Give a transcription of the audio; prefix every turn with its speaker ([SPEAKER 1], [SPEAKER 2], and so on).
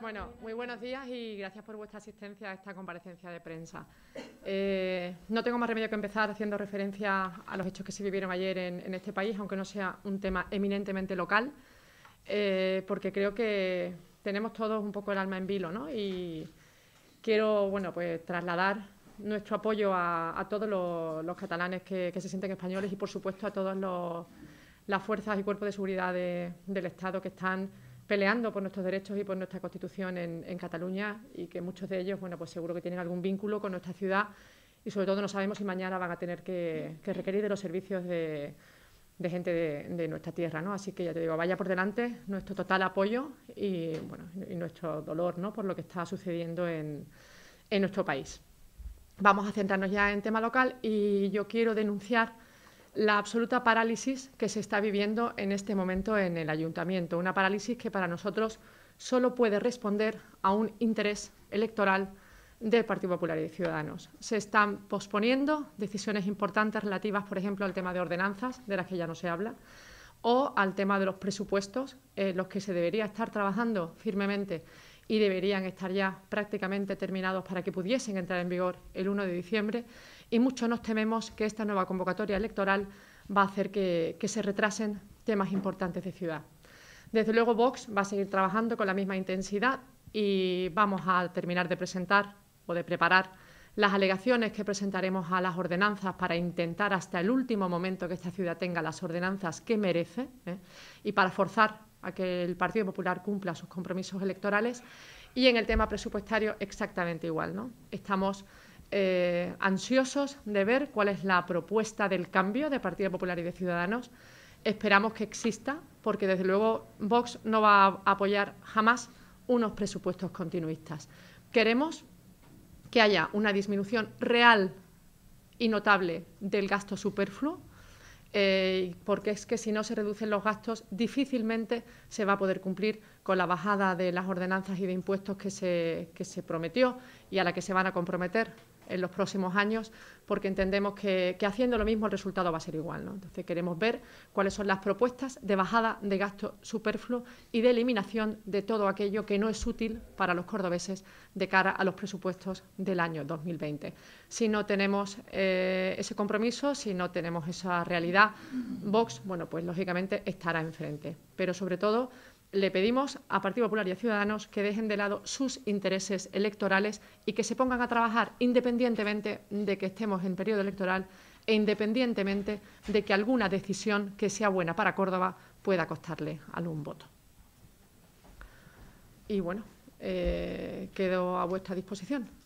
[SPEAKER 1] Bueno, muy buenos días y gracias por vuestra asistencia a esta comparecencia de prensa. Eh, no tengo más remedio que empezar haciendo referencia a los hechos que se vivieron ayer en, este país, aunque no sea un tema eminentemente local, eh, porque creo que tenemos todos un poco el alma en vilo, ¿no? Y quiero, bueno, pues trasladar nuestro apoyo a, todos los, catalanes que se sienten españoles y, por supuesto, a todos los las fuerzas y cuerpos de seguridad del Estado que están peleando por nuestros derechos y por nuestra Constitución en, Cataluña y que muchos de ellos, bueno, pues seguro que tienen algún vínculo con nuestra ciudad y sobre todo no sabemos si mañana van a tener que, requerir de los servicios de, gente de, nuestra tierra, ¿no? Así que ya te digo, vaya por delante nuestro total apoyo y, bueno, y nuestro dolor, ¿no? Por lo que está sucediendo en, en nuestro país. Vamos a centrarnos ya en tema local y yo quiero denunciar la absoluta parálisis que se está viviendo en este momento en el ayuntamiento. Una parálisis que para nosotros solo puede responder a un interés electoral del Partido Popular y de Ciudadanos. Se están posponiendo decisiones importantes relativas, por ejemplo, al tema de ordenanzas, de las que ya no se habla, o al tema de los presupuestos, en eh, los que se debería estar trabajando firmemente y deberían estar ya prácticamente terminados para que pudiesen entrar en vigor el 1 de diciembre y mucho nos tememos que esta nueva convocatoria electoral va a hacer que, se retrasen temas importantes de ciudad. Desde luego, Vox va a seguir trabajando con la misma intensidad y vamos a terminar de presentar o de preparar las alegaciones que presentaremos a las ordenanzas para intentar hasta el último momento que esta ciudad tenga las ordenanzas que merece ¿eh? y para forzar a que el Partido Popular cumpla sus compromisos electorales. Y en el tema presupuestario exactamente igual. ¿no? Estamos eh, ansiosos de ver cuál es la propuesta del cambio de Partido Popular y de Ciudadanos. Esperamos que exista, porque desde luego Vox no va a apoyar jamás unos presupuestos continuistas. Queremos que haya una disminución real y notable del gasto superfluo, eh, porque es que si no se reducen los gastos, difícilmente se va a poder cumplir con la bajada de las ordenanzas y de impuestos que se, que se prometió y a la que se van a comprometer en los próximos años, porque entendemos que, haciendo lo mismo el resultado va a ser igual. ¿no? Entonces queremos ver cuáles son las propuestas de bajada de gasto superfluo y de eliminación de todo aquello que no es útil para los cordobeses de cara a los presupuestos del año 2020. Si no tenemos eh, ese compromiso, si no tenemos esa realidad, Vox, bueno, pues lógicamente estará enfrente. Pero sobre todo le pedimos a Partido Popular y a Ciudadanos que dejen de lado sus intereses electorales y que se pongan a trabajar independientemente de que estemos en periodo electoral e independientemente de que alguna decisión que sea buena para Córdoba pueda costarle algún voto. Y bueno, eh, quedo a vuestra disposición.